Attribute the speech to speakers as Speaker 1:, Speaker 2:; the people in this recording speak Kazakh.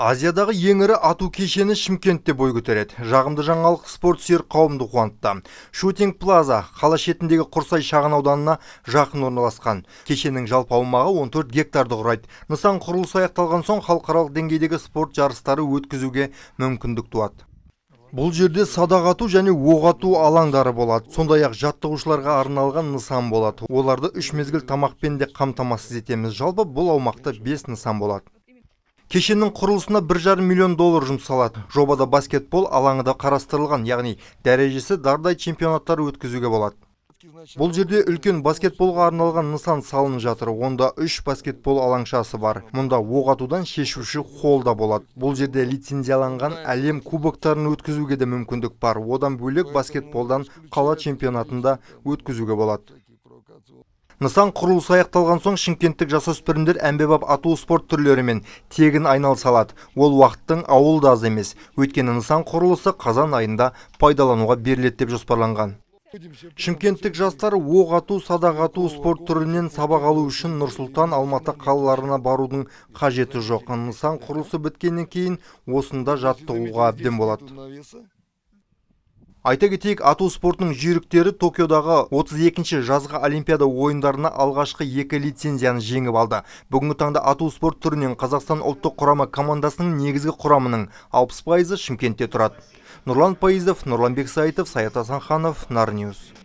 Speaker 1: Азиядағы ең ірі ату кешені Шымкентте бой көтереді. Жағымды жаңалық спорт сүйер қауымды қуантты. Шутинг Плаза қала шетіндегі Құрсай шағын ауданына жақын орналасқан. Кешеннің жалпы аумағы 14 гектарды құрайды. Нысан құрылысы аяқталған соң халықаралық деңгейдегі спорт жарыстары өткізуге мүмкіндік туады. Бұл жерде садақ және оқ ату алаңдары болады. Сондай-ақ жаттығушыларға арналған нысан болады. Оларды үш мезгіл тамақпен де қамтамасыз етеміз. Жалпы бұл аумақта 5 нысан болады кешеннің құрылысына бір жарым миллион доллар жұмсалады жобада баскетбол алаңы да қарастырылған яғни дәрежесі дардай чемпионаттар өткізуге болады бұл жерде үлкен баскетболға арналған нысан салынып жатыр онда үш баскетбол алаңшасы бар мұнда оқ атудан шешуші холл да болады бұл жерде лицензияланған әлем кубоктарын өткізуге де мүмкіндік бар одан бөлек баскетболдан қала чемпионатында өткізуге болады Нысан құрылысы аяқталған соң шымкенттік жасөспірімдер әмбебап ату спорт түрлерімен тегін айналыса алады. Ол уақыттың ауыл да аз емес. Өйткені нысан құрылысы қазан айында пайдалануға беріледі деп жоспарланған. Шымкенттік жастар оқ ату, садақ ату спорт түрінен сабақ алу үшін Нұрсұлтан, Алматы қалаларына барудың қажеті жоқ. Нысан құрылысы біткеннен кейін осында жаттығуға әбден болады айта кетейік ату спортының жүйріктері токиодағы 32-ші жазғы олимпиада ойындарына алғашқы екі лицензияны жеңіп алды бүгінгі таңда ату спорт түрінен қазақстан ұлттық құрама командасының негізгі құрамының 60 ы шымкентте тұрады нұрлан пайызов нұрланбек саитов саят асанханов Нарниус.